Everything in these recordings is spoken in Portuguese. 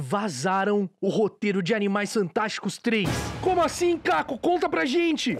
Vazaram o roteiro de Animais Fantásticos 3. Como assim, Caco? Conta pra gente!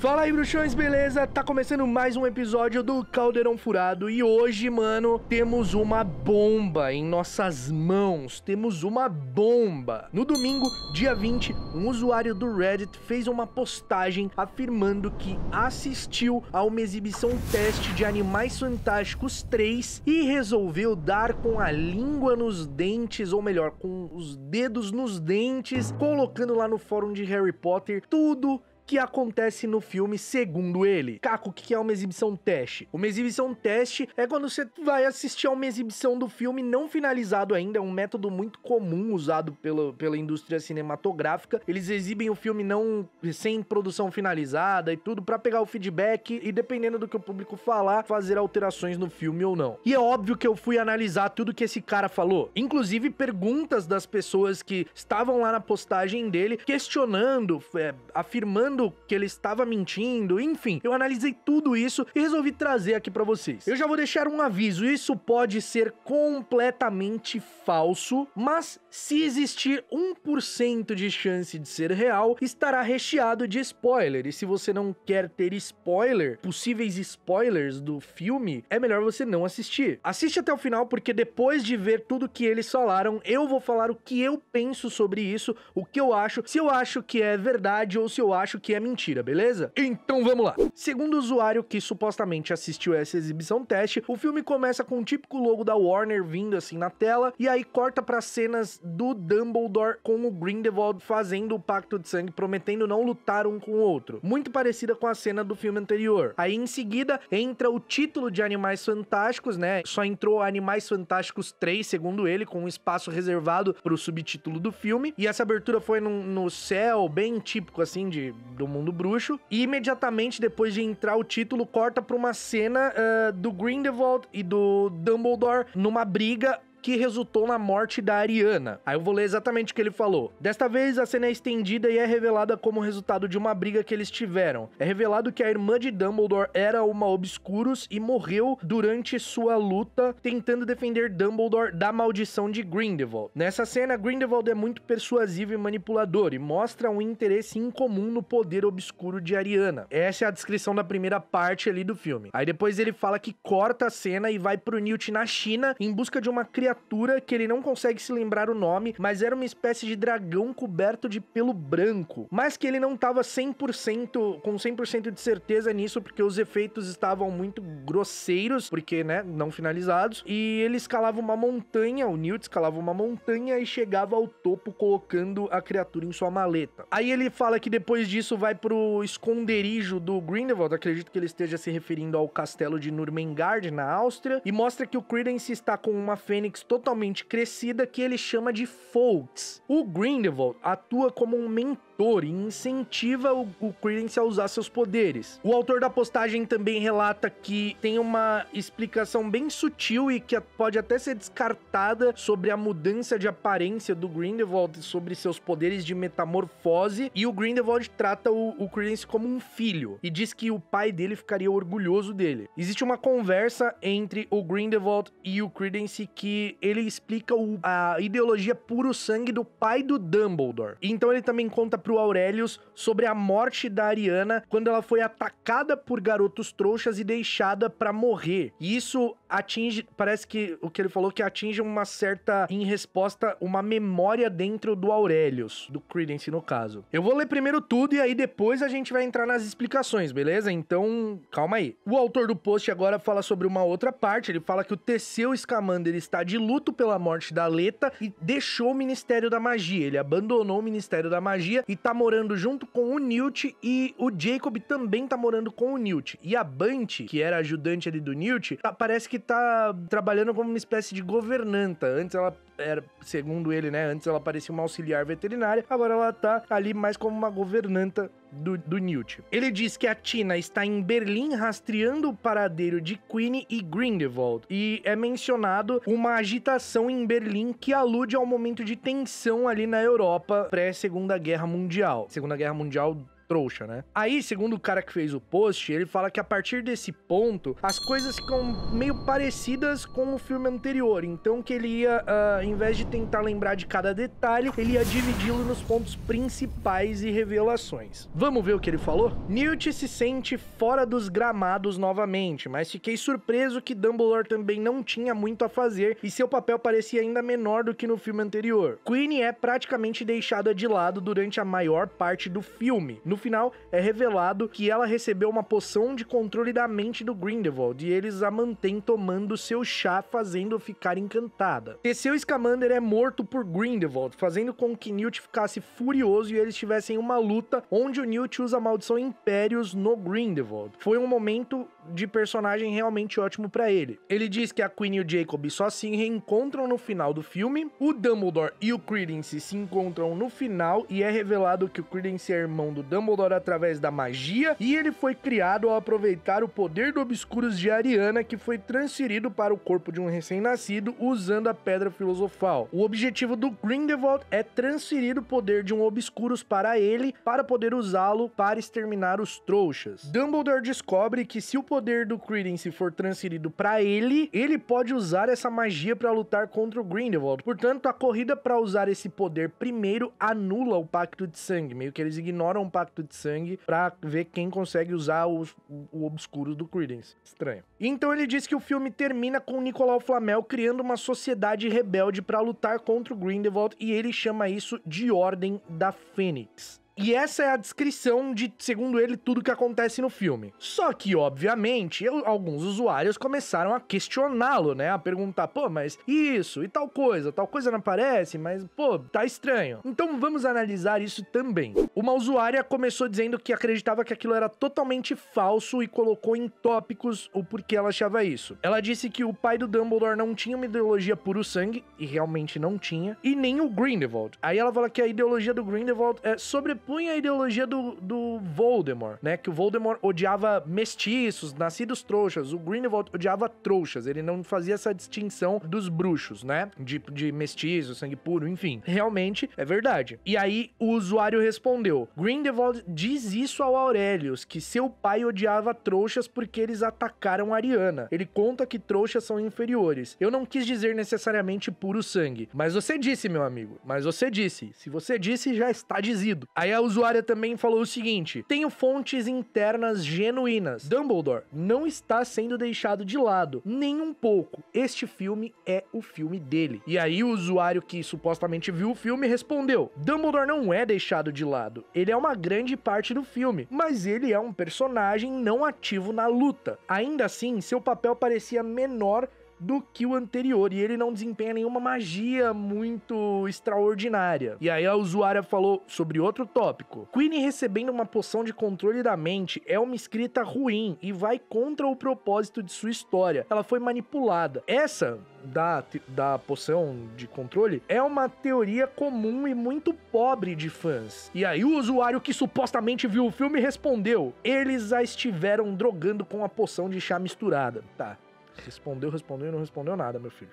Fala aí, bruxões, beleza? Tá começando mais um episódio do Caldeirão Furado e hoje, mano, temos uma bomba em nossas mãos. Temos uma bomba. No domingo, dia 20, um usuário do Reddit fez uma postagem afirmando que assistiu a uma exibição teste de Animais Fantásticos 3 e resolveu dar com a língua nos dentes, ou melhor, com os dedos nos dentes, colocando lá no fórum de Harry Potter tudo que acontece no filme, segundo ele. Caco, o que é uma exibição teste? Uma exibição teste é quando você vai assistir a uma exibição do filme não finalizado ainda, é um método muito comum usado pela, pela indústria cinematográfica. Eles exibem o filme não sem produção finalizada e tudo para pegar o feedback e dependendo do que o público falar, fazer alterações no filme ou não. E é óbvio que eu fui analisar tudo que esse cara falou, inclusive perguntas das pessoas que estavam lá na postagem dele questionando, é, afirmando que ele estava mentindo, enfim, eu analisei tudo isso e resolvi trazer aqui para vocês. Eu já vou deixar um aviso, isso pode ser completamente falso, mas se existir 1% de chance de ser real, estará recheado de spoiler. E se você não quer ter spoiler, possíveis spoilers do filme, é melhor você não assistir. Assiste até o final porque depois de ver tudo que eles falaram, eu vou falar o que eu penso sobre isso, o que eu acho, se eu acho que é verdade ou se eu acho que que é mentira, beleza? Então vamos lá. Segundo o usuário que supostamente assistiu essa exibição teste, o filme começa com o típico logo da Warner vindo assim na tela e aí corta para cenas do Dumbledore com o Grindelwald fazendo o pacto de sangue, prometendo não lutar um com o outro, muito parecida com a cena do filme anterior. Aí em seguida entra o título de Animais Fantásticos, né? Só entrou Animais Fantásticos 3, segundo ele, com um espaço reservado para o subtítulo do filme. E essa abertura foi num, no céu, bem típico assim de do mundo bruxo. E imediatamente depois de entrar o título, corta pra uma cena uh, do Grindelwald e do Dumbledore numa briga que resultou na morte da Ariana. Aí eu vou ler exatamente o que ele falou. Desta vez, a cena é estendida e é revelada como resultado de uma briga que eles tiveram. É revelado que a irmã de Dumbledore era uma Obscurus e morreu durante sua luta tentando defender Dumbledore da maldição de Grindelwald. Nessa cena, Grindelwald é muito persuasivo e manipulador e mostra um interesse incomum no poder obscuro de Ariana. Essa é a descrição da primeira parte ali do filme. Aí depois ele fala que corta a cena e vai pro Newt na China em busca de uma criatura criatura que ele não consegue se lembrar o nome, mas era uma espécie de dragão coberto de pelo branco. Mas que ele não estava 100% com 100% de certeza nisso, porque os efeitos estavam muito grosseiros, porque, né, não finalizados. E ele escalava uma montanha, o Newt escalava uma montanha e chegava ao topo colocando a criatura em sua maleta. Aí ele fala que depois disso vai pro esconderijo do Grindelwald, acredito que ele esteja se referindo ao castelo de Nurmengard, na Áustria, e mostra que o Credence está com uma fênix totalmente crescida que ele chama de Folks. O Grindelwald atua como um mentor autor e incentiva o, o Credence a usar seus poderes. O autor da postagem também relata que tem uma explicação bem sutil e que pode até ser descartada sobre a mudança de aparência do Grindelwald, sobre seus poderes de metamorfose, e o Grindelwald trata o, o Credence como um filho e diz que o pai dele ficaria orgulhoso dele. Existe uma conversa entre o Grindelwald e o Credence que ele explica o, a ideologia puro sangue do pai do Dumbledore. Então ele também conta pro Aurelius sobre a morte da Ariana quando ela foi atacada por garotos trouxas e deixada para morrer. E isso atinge, parece que o que ele falou que atinge uma certa, em resposta, uma memória dentro do Aurelius, do Credence no caso. Eu vou ler primeiro tudo e aí depois a gente vai entrar nas explicações, beleza? Então, calma aí. O autor do post agora fala sobre uma outra parte, ele fala que o Teseu Scamander está de luto pela morte da Leta e deixou o Ministério da Magia, ele abandonou o Ministério da Magia e tá morando junto com o Newt e o Jacob também tá morando com o Newt. E a Bante, que era ajudante ali do Newt, ah, parece que que tá trabalhando como uma espécie de governanta. Antes ela era, segundo ele, né? Antes ela parecia uma auxiliar veterinária, agora ela tá ali mais como uma governanta do, do Newt. Ele diz que a Tina está em Berlim rastreando o paradeiro de Queen e Grindelwald, e é mencionado uma agitação em Berlim que alude ao momento de tensão ali na Europa pré-Segunda Guerra Mundial. Segunda Guerra Mundial trouxa, né? Aí, segundo o cara que fez o post, ele fala que a partir desse ponto, as coisas ficam meio parecidas com o filme anterior. Então, que ele ia, uh, em vez de tentar lembrar de cada detalhe, ele ia dividi-lo nos pontos principais e revelações. Vamos ver o que ele falou? Newt se sente fora dos gramados novamente, mas fiquei surpreso que Dumbledore também não tinha muito a fazer e seu papel parecia ainda menor do que no filme anterior. Queen é praticamente deixada de lado durante a maior parte do filme. No final é revelado que ela recebeu uma poção de controle da mente do Grindelwald e eles a mantêm tomando seu chá, fazendo ficar encantada. Teseu Scamander é morto por Grindelwald, fazendo com que Newt ficasse furioso e eles tivessem uma luta onde o Newt usa a maldição Impérios no Grindelwald. Foi um momento de personagem realmente ótimo para ele. Ele diz que a Queen e o Jacob só se reencontram no final do filme, o Dumbledore e o Credence se encontram no final e é revelado que o Credence é irmão do Dumbledore através da magia e ele foi criado ao aproveitar o poder do Obscuros de Ariana que foi transferido para o corpo de um recém-nascido usando a Pedra Filosofal. O objetivo do Grindelwald é transferir o poder de um Obscuros para ele para poder usá-lo para exterminar os trouxas. Dumbledore descobre que se o poder poder do Credence for transferido para ele, ele pode usar essa magia para lutar contra o Grindelwald. Portanto, a corrida para usar esse poder primeiro anula o Pacto de Sangue, meio que eles ignoram o Pacto de Sangue para ver quem consegue usar o, o obscuro do Credence. Estranho. Então ele diz que o filme termina com Nicolau Flamel criando uma sociedade rebelde para lutar contra o Grindelwald e ele chama isso de Ordem da Fênix. E essa é a descrição de, segundo ele, tudo que acontece no filme. Só que, obviamente, eu, alguns usuários começaram a questioná-lo, né? A perguntar, pô, mas isso e tal coisa, tal coisa não aparece, mas, pô, tá estranho. Então vamos analisar isso também. Uma usuária começou dizendo que acreditava que aquilo era totalmente falso e colocou em tópicos o porquê ela achava isso. Ela disse que o pai do Dumbledore não tinha uma ideologia puro sangue, e realmente não tinha, e nem o Grindelwald. Aí ela fala que a ideologia do Grindelwald é sobre propunha a ideologia do, do Voldemort, né? Que o Voldemort odiava mestiços, nascidos trouxas. O Grindelwald odiava trouxas. Ele não fazia essa distinção dos bruxos, né? De, de mestiço, sangue puro, enfim. Realmente é verdade. E aí o usuário respondeu: Grindelwald diz isso ao Aurelius, que seu pai odiava trouxas porque eles atacaram Ariana. Ele conta que trouxas são inferiores. Eu não quis dizer necessariamente puro sangue. Mas você disse, meu amigo. Mas você disse. Se você disse, já está dizido. Aí a a usuária também falou o seguinte: tenho fontes internas genuínas. Dumbledore não está sendo deixado de lado, nem um pouco. Este filme é o filme dele. E aí o usuário que supostamente viu o filme respondeu: Dumbledore não é deixado de lado. Ele é uma grande parte do filme, mas ele é um personagem não ativo na luta. Ainda assim, seu papel parecia menor do que o anterior. E ele não desempenha nenhuma magia muito extraordinária. E aí a usuária falou sobre outro tópico. Queen recebendo uma poção de controle da mente é uma escrita ruim e vai contra o propósito de sua história. Ela foi manipulada. Essa da, da poção de controle é uma teoria comum e muito pobre de fãs. E aí o usuário que supostamente viu o filme respondeu: eles a estiveram drogando com a poção de chá misturada. Tá, Respondeu, respondeu e não respondeu nada, meu filho.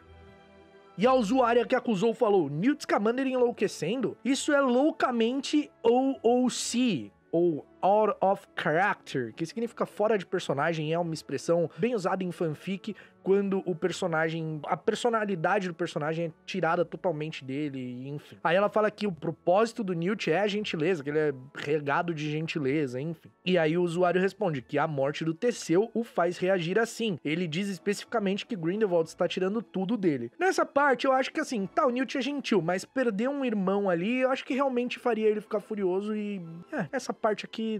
E a usuária que acusou falou: Newt Scamander enlouquecendo? Isso é loucamente OOC, ou out of character, que significa fora de personagem, é uma expressão bem usada em fanfic quando o personagem, a personalidade do personagem é tirada totalmente dele, enfim. Aí ela fala que o propósito do Newt é a gentileza, que ele é regado de gentileza, enfim. E aí o usuário responde que a morte do Teseu o faz reagir assim. Ele diz especificamente que Grindelwald está tirando tudo dele. Nessa parte eu acho que assim, tá, o Newt é gentil, mas perder um irmão ali, eu acho que realmente faria ele ficar furioso e é, essa parte aqui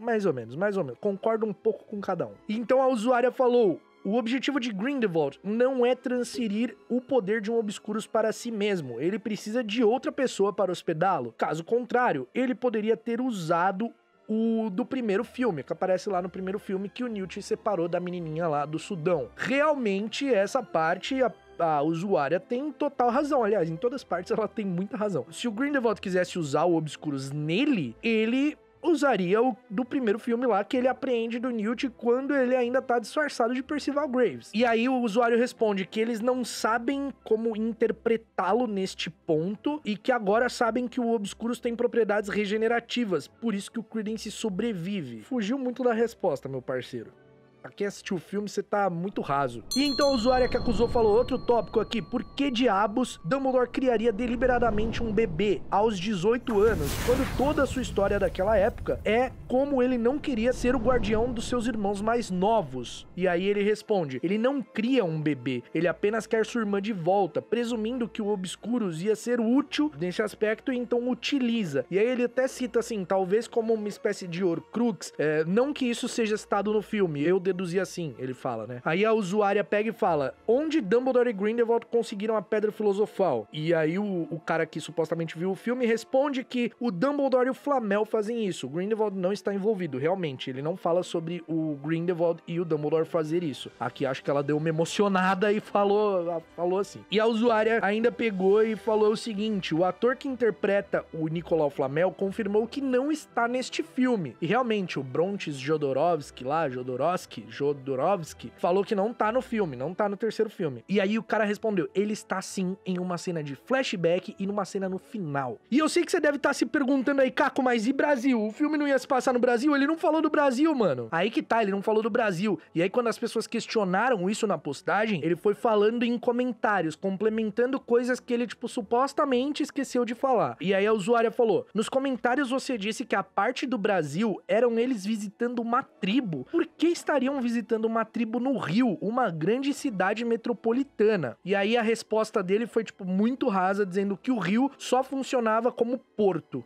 mais ou menos, mais ou menos. Concordo um pouco com cada um. Então a usuária falou: o objetivo de Grindelwald não é transferir o poder de um Obscuros para si mesmo, ele precisa de outra pessoa para hospedá-lo. Caso contrário, ele poderia ter usado o do primeiro filme, que aparece lá no primeiro filme que o Newt separou da menininha lá do Sudão. Realmente, essa parte, a a usuária tem total razão. Aliás, em todas as partes ela tem muita razão. Se o Grindelwald quisesse usar o Obscuros nele, ele usaria o do primeiro filme lá, que ele apreende do Newt quando ele ainda tá disfarçado de Percival Graves. E aí o usuário responde que eles não sabem como interpretá-lo neste ponto e que agora sabem que o Obscuros tem propriedades regenerativas, por isso que o Credence sobrevive. Fugiu muito da resposta, meu parceiro. Pra quem assistiu o filme, você tá muito raso. E então a usuária que acusou falou outro tópico aqui. Por que diabos Dumbledore criaria deliberadamente um bebê aos 18 anos, quando toda a sua história daquela época é como ele não queria ser o guardião dos seus irmãos mais novos? E aí ele responde, ele não cria um bebê, ele apenas quer sua irmã de volta, presumindo que o Obscuros ia ser útil nesse aspecto e então utiliza. E aí ele até cita assim, talvez como uma espécie de Horcrux, é, não que isso seja citado no filme, eu deduzir assim, ele fala, né? Aí a usuária pega e fala: onde Dumbledore e Grindelwald conseguiram a pedra filosofal? E aí o, o cara que supostamente viu o filme responde que o Dumbledore e o Flamel fazem isso. O Grindelwald não está envolvido, realmente. Ele não fala sobre o Grindelwald e o Dumbledore fazer isso. Aqui acho que ela deu uma emocionada e falou, falou assim. E a usuária ainda pegou e falou o seguinte: o ator que interpreta o Nicolau Flamel confirmou que não está neste filme. E realmente, o Brontes Jodorowsky lá, Jodorowsky, Jodorowsky, falou que não tá no filme, não tá no terceiro filme. E aí o cara respondeu: ele está sim em uma cena de flashback e numa cena no final. E eu sei que você deve estar tá se perguntando aí, Caco, mas e Brasil? O filme não ia se passar no Brasil? Ele não falou do Brasil, mano. Aí que tá, ele não falou do Brasil. E aí, quando as pessoas questionaram isso na postagem, ele foi falando em comentários, complementando coisas que ele, tipo, supostamente esqueceu de falar. E aí a usuária falou: Nos comentários você disse que a parte do Brasil eram eles visitando uma tribo. Por que estariam estariam visitando uma tribo no Rio, uma grande cidade metropolitana. E aí a resposta dele foi, tipo, muito rasa, dizendo que o rio só funcionava como porto.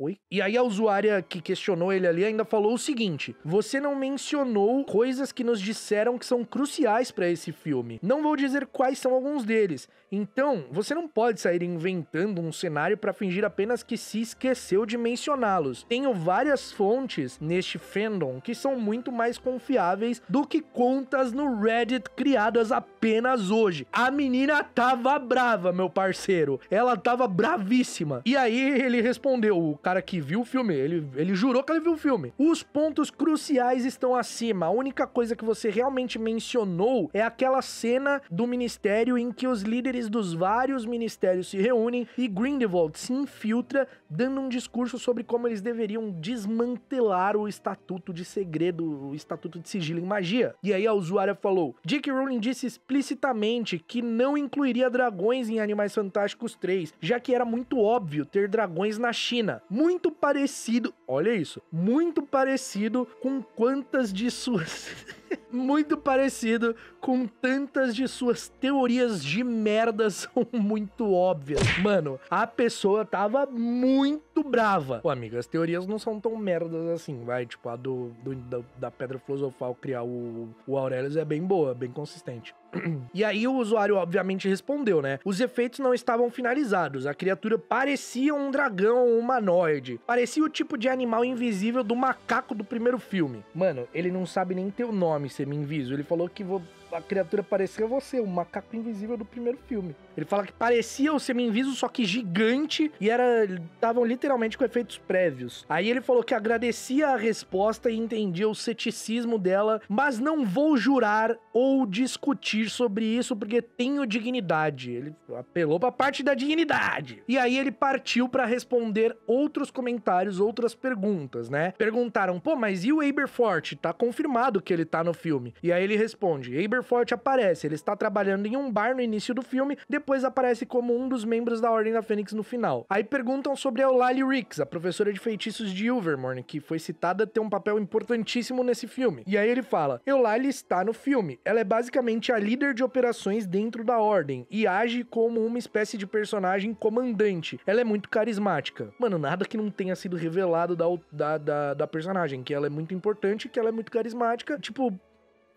Oi? E aí a usuária que questionou ele ali ainda falou o seguinte: "Você não mencionou coisas que nos disseram que são cruciais para esse filme. Não vou dizer quais são alguns deles. Então, você não pode sair inventando um cenário para fingir apenas que se esqueceu de mencioná-los. Tenho várias fontes neste fandom que são muito mais confiáveis do que contas no Reddit criadas apenas hoje. A menina tava brava, meu parceiro. Ela tava bravíssima. E aí ele respondeu: cara que viu o filme, ele, ele jurou que ele viu o filme. Os pontos cruciais estão acima. A única coisa que você realmente mencionou é aquela cena do ministério em que os líderes dos vários ministérios se reúnem e Grindelwald se infiltra, dando um discurso sobre como eles deveriam desmantelar o estatuto de segredo, o estatuto de sigilo em magia. E aí a usuária falou: Dick Rowling disse explicitamente que não incluiria dragões em Animais Fantásticos 3, já que era muito óbvio ter dragões na China muito parecido, olha isso, muito parecido com quantas de suas. muito parecido com tantas de suas teorias de merda são muito óbvias. Mano, a pessoa tava muito muito brava. Pô, amiga, as teorias não são tão merdas assim, vai. Tipo, a do, do da, da, pedra filosofal criar o, o Aurelius é bem boa, bem consistente. E aí o usuário obviamente respondeu, né? Os efeitos não estavam finalizados. A criatura parecia um dragão ou um humanoide. Parecia o tipo de animal invisível do macaco do primeiro filme. Mano, ele não sabe nem teu nome, semi-inviso. Ele falou que vou a criatura parecia você, o macaco invisível do primeiro filme. Ele fala que parecia o semi-inviso, só que gigante, e era estavam literalmente com efeitos prévios. Aí ele falou que agradecia a resposta e entendia o ceticismo dela, mas não vou jurar ou discutir sobre isso porque tenho dignidade. Ele apelou para a parte da dignidade. E aí ele partiu para responder outros comentários, outras perguntas, né? Perguntaram: "Pô, mas e o Aberfort Tá confirmado que ele tá no filme?" E aí ele responde: Aberfort Forte aparece. Ele está trabalhando em um bar no início do filme, depois aparece como um dos membros da Ordem da Fênix no final. Aí perguntam sobre a Eulalie Ricks, a professora de feitiços de Ilvermorn, que foi citada ter um papel importantíssimo nesse filme. E aí ele fala: Eulali está no filme. Ela é basicamente a líder de operações dentro da Ordem e age como uma espécie de personagem comandante. Ela é muito carismática. Mano, nada que não tenha sido revelado da, da, da, da personagem, que ela é muito importante, que ela é muito carismática. Tipo,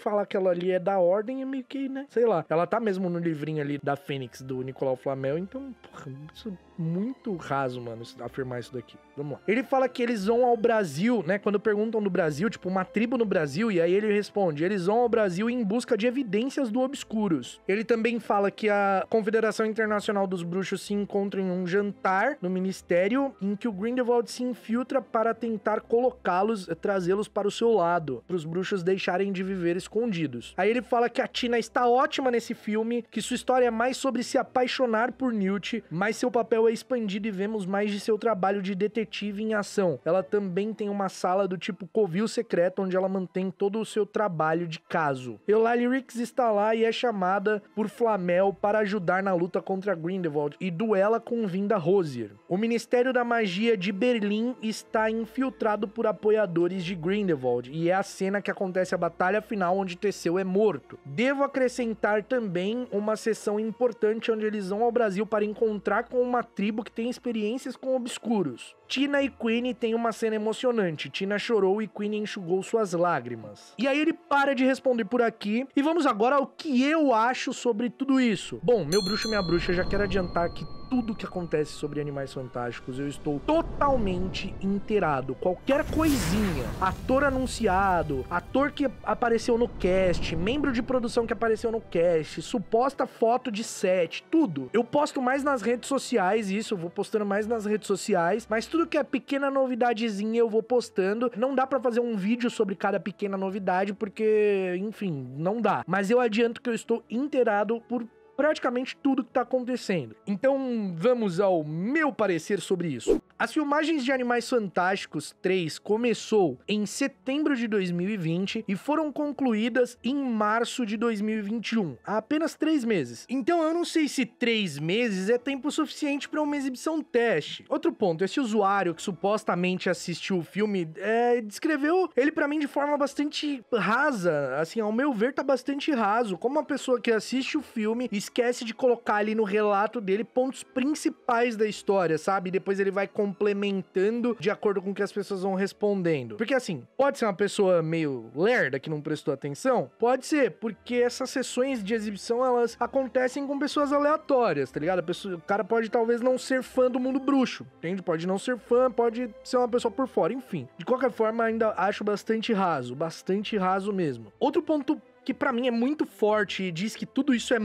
falar que ela ali é da ordem é meio que, né? Sei lá. Ela tá mesmo no livrinho ali da Fênix do Nicolau Flamel, então, porra, isso é muito raso, mano, afirmar isso daqui. Vamos lá. Ele fala que eles vão ao Brasil, né? Quando perguntam do Brasil, tipo, uma tribo no Brasil, e aí ele responde: eles vão ao Brasil em busca de evidências do obscuros. Ele também fala que a Confederação Internacional dos Bruxos se encontra em um jantar no ministério em que o Grindelwald se infiltra para tentar colocá-los, trazê-los para o seu lado, para os bruxos deixarem de viver escondidos. Aí ele fala que a Tina está ótima nesse filme, que sua história é mais sobre se apaixonar por Newt, mas seu papel é expandido e vemos mais de seu trabalho de detetive em ação. Ela também tem uma sala do tipo covil secreto, onde ela mantém todo o seu trabalho de caso. Eulalie Ricks está lá e é chamada por Flamel para ajudar na luta contra Grindelwald e duela com Vinda Rosier. O Ministério da Magia de Berlim está infiltrado por apoiadores de Grindelwald e é a cena que acontece a batalha final onde Teseu é morto. Devo acrescentar também uma sessão importante onde eles vão ao Brasil para encontrar com uma tribo que tem experiências com obscuros. Tina e Queen têm uma cena emocionante. Tina chorou e Queen enxugou suas lágrimas. E aí ele para de responder por aqui e vamos agora ao que eu acho sobre tudo isso. Bom, meu bruxo e minha bruxa, já quero adiantar que tudo que acontece sobre Animais Fantásticos. Eu estou totalmente inteirado. Qualquer coisinha, ator anunciado, ator que apareceu no cast, membro de produção que apareceu no cast, suposta foto de set, tudo. Eu posto mais nas redes sociais, isso, eu vou postando mais nas redes sociais, mas tudo que é pequena novidadezinha eu vou postando. Não dá para fazer um vídeo sobre cada pequena novidade, porque, enfim, não dá. Mas eu adianto que eu estou inteirado por praticamente tudo que está acontecendo. Então vamos ao meu parecer sobre isso. As filmagens de Animais Fantásticos 3 começou em setembro de 2020 e foram concluídas em março de 2021, há apenas três meses. Então eu não sei se três meses é tempo suficiente para uma exibição teste. Outro ponto, esse usuário que supostamente assistiu o filme é, descreveu ele para mim de forma bastante rasa, assim, ao meu ver tá bastante raso, como uma pessoa que assiste o filme esquece de colocar ali no relato dele pontos principais da história, sabe? E depois ele vai complementando de acordo com o que as pessoas vão respondendo. Porque assim, pode ser uma pessoa meio lerda que não prestou atenção? Pode ser, porque essas sessões de exibição elas acontecem com pessoas aleatórias, tá ligado? Pessoa, o cara pode talvez não ser fã do mundo bruxo, entende? Pode não ser fã, pode ser uma pessoa por fora, enfim. De qualquer forma, ainda acho bastante raso, bastante raso mesmo. Outro ponto que para mim é muito forte e diz que tudo isso é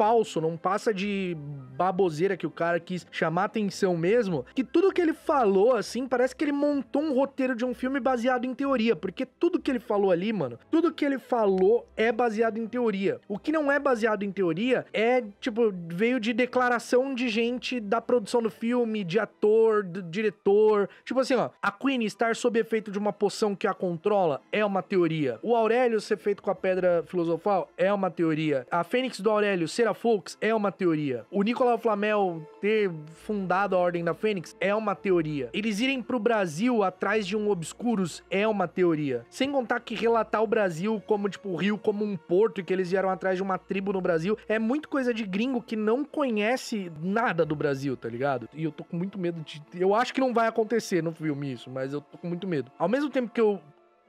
falso, não passa de baboseira que o cara quis chamar atenção mesmo, que tudo que ele falou, assim, parece que ele montou um roteiro de um filme baseado em teoria, porque tudo que ele falou ali, mano, tudo que ele falou é baseado em teoria. O que não é baseado em teoria é, tipo, veio de declaração de gente da produção do filme, de ator, do diretor. Tipo assim, ó, a Queen estar sob efeito de uma poção que a controla é uma teoria. O Aurélio ser feito com a pedra filosofal é uma teoria. A Fênix do Aurélio ser da Fox é uma teoria. O Nicolau Flamel ter fundado a Ordem da Fênix é uma teoria. Eles irem pro Brasil atrás de um Obscuros é uma teoria. Sem contar que relatar o Brasil como, tipo, o Rio como um porto e que eles vieram atrás de uma tribo no Brasil é muito coisa de gringo que não conhece nada do Brasil, tá ligado? E eu tô com muito medo de. Eu acho que não vai acontecer no filme isso, mas eu tô com muito medo. Ao mesmo tempo que eu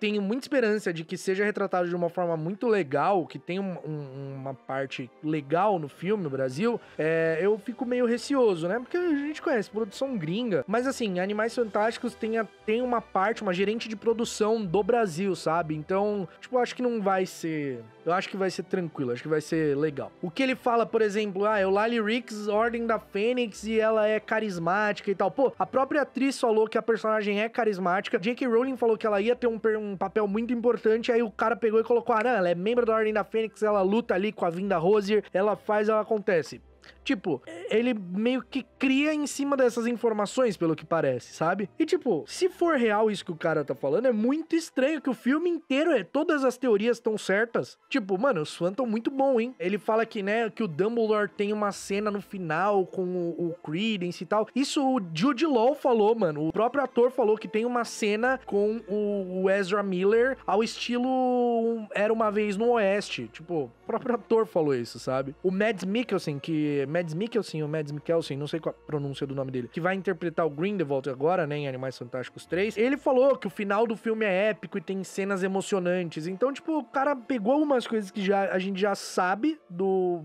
tenho muita esperança de que seja retratado de uma forma muito legal, que tenha um, um, uma parte legal no filme, no Brasil, é, eu fico meio receoso, né? Porque a gente conhece produção gringa. Mas assim, Animais Fantásticos tem, a, tem uma parte, uma gerente de produção do Brasil, sabe? Então, tipo, acho que não vai ser. Eu acho que vai ser tranquilo, acho que vai ser legal. O que ele fala, por exemplo, ah, é o Lily Ricks, Ordem da Fênix, e ela é carismática e tal. Pô, a própria atriz falou que a personagem é carismática. J.K. Rowling falou que ela ia ter um, um um papel muito importante. Aí o cara pegou e colocou Aran. Ah, ela é membro da Ordem da Fênix, ela luta ali com a Vinda Rosier, ela faz, ela acontece. Tipo, ele meio que cria em cima dessas informações, pelo que parece, sabe? E tipo, se for real isso que o cara tá falando, é muito estranho que o filme inteiro é todas as teorias estão certas. Tipo, mano, os fãs tão muito bom, hein? Ele fala que, né, que o Dumbledore tem uma cena no final com o, o Credence e tal. Isso o Jude Law falou, mano. O próprio ator falou que tem uma cena com o, o Ezra Miller ao estilo Era Uma Vez no Oeste. Tipo, o próprio ator falou isso, sabe? O Mads Mikkelsen, que é Mads Mikkelsen, ou Mads Mikkelsen, não sei qual a pronúncia do nome dele, que vai interpretar o Grindelwald agora, né, em Animais Fantásticos 3, ele falou que o final do filme é épico e tem cenas emocionantes. Então, tipo, o cara pegou umas coisas que já, a gente já sabe do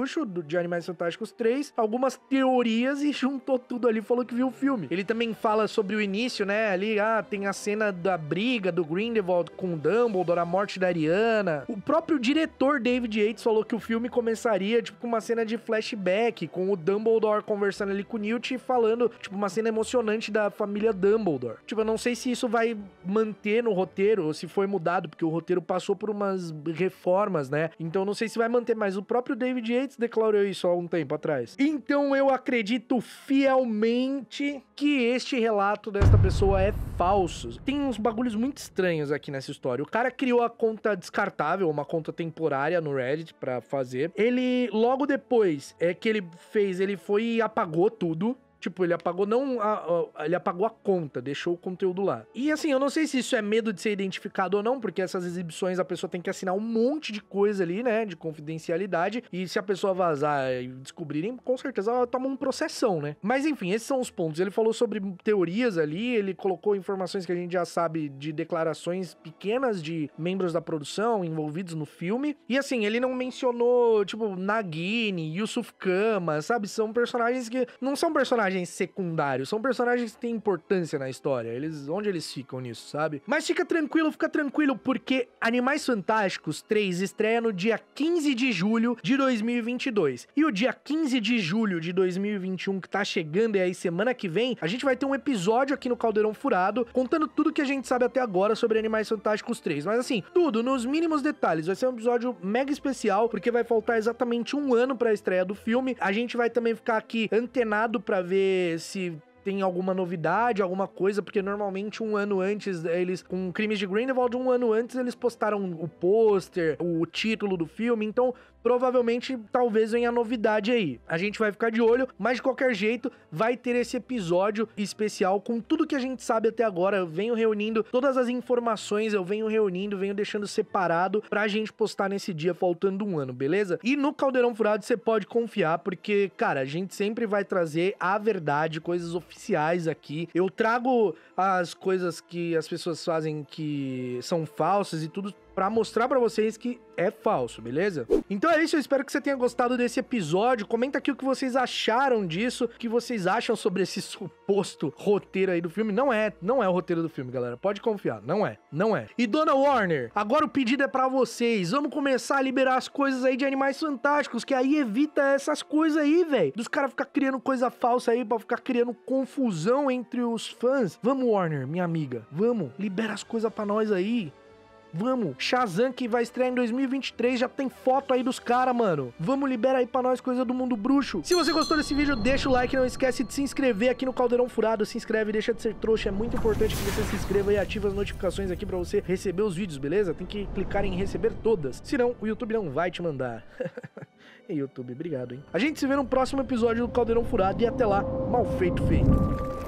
Bruxo, do, de Animais Fantásticos 3, algumas teorias e juntou tudo ali, falou que viu o filme. Ele também fala sobre o início, né? Ali, ah, tem a cena da briga do Grindelwald com o Dumbledore, a morte da Ariana. O próprio diretor David Yates falou que o filme começaria, tipo, com uma cena de flashback, com o Dumbledore conversando ali com o Newt e falando, tipo, uma cena emocionante da família Dumbledore. Tipo, eu não sei se isso vai manter no roteiro ou se foi mudado, porque o roteiro passou por umas reformas, né? Então não sei se vai manter, mas o próprio David Yates Gates declarou isso há um tempo atrás. Então eu acredito fielmente que este relato desta pessoa é falso. Tem uns bagulhos muito estranhos aqui nessa história. O cara criou a conta descartável, uma conta temporária no Reddit para fazer. Ele logo depois é que ele fez, ele foi e apagou tudo. Tipo, ele apagou não a, a, ele apagou a conta, deixou o conteúdo lá. E assim, eu não sei se isso é medo de ser identificado ou não, porque essas exibições a pessoa tem que assinar um monte de coisa ali, né, de confidencialidade, e se a pessoa vazar e descobrirem, com certeza ela toma um processão, né? Mas enfim, esses são os pontos. Ele falou sobre teorias ali, ele colocou informações que a gente já sabe de declarações pequenas de membros da produção envolvidos no filme. E assim, ele não mencionou, tipo, Nagini, Yusuf Kama, sabe? São personagens que não são personagens personagens secundários, são personagens que têm importância na história. Eles, onde eles ficam nisso, sabe? Mas fica tranquilo, fica tranquilo, porque Animais Fantásticos 3 estreia no dia 15 de julho de 2022. E o dia 15 de julho de 2021 que tá chegando e aí semana que vem, a gente vai ter um episódio aqui no Caldeirão Furado contando tudo que a gente sabe até agora sobre Animais Fantásticos 3. Mas assim, tudo nos mínimos detalhes. Vai ser um episódio mega especial porque vai faltar exatamente um ano para a estreia do filme. A gente vai também ficar aqui antenado para ver saber se tem alguma novidade, alguma coisa, porque normalmente um ano antes eles, com Crimes de Grindelwald, um ano antes eles postaram o pôster, o título do filme, então provavelmente talvez venha novidade aí. A gente vai ficar de olho, mas de qualquer jeito vai ter esse episódio especial com tudo que a gente sabe até agora. Eu venho reunindo todas as informações, eu venho reunindo, venho deixando separado pra gente postar nesse dia faltando um ano, beleza? E no Caldeirão Furado você pode confiar porque, cara, a gente sempre vai trazer a verdade, coisas oficiais aqui. Eu trago as coisas que as pessoas fazem que são falsas e tudo para mostrar para vocês que é falso, beleza? Então é isso, eu espero que você tenha gostado desse episódio. Comenta aqui o que vocês acharam disso, o que vocês acham sobre esse suposto roteiro aí do filme. Não é, não é o roteiro do filme, galera. Pode confiar, não é, não é. E Dona Warner, agora o pedido é para vocês. Vamos começar a liberar as coisas aí de Animais Fantásticos, que aí evita essas coisas aí, velho. Dos caras ficar criando coisa falsa aí, para ficar criando confusão entre os fãs. Vamos, Warner, minha amiga, vamos, libera as coisas para nós aí. Vamos, Shazam que vai estrear em 2023, já tem foto aí dos caras, mano. Vamos, libera aí pra nós coisa do mundo bruxo. Se você gostou desse vídeo, deixa o like, não esquece de se inscrever aqui no Caldeirão Furado, se inscreve, deixa de ser trouxa, é muito importante que você se inscreva e ative as notificações aqui pra você receber os vídeos, beleza? Tem que clicar em receber todas, senão o YouTube não vai te mandar. YouTube, obrigado, hein? A gente se vê no próximo episódio do Caldeirão Furado e até lá, mal feito feito.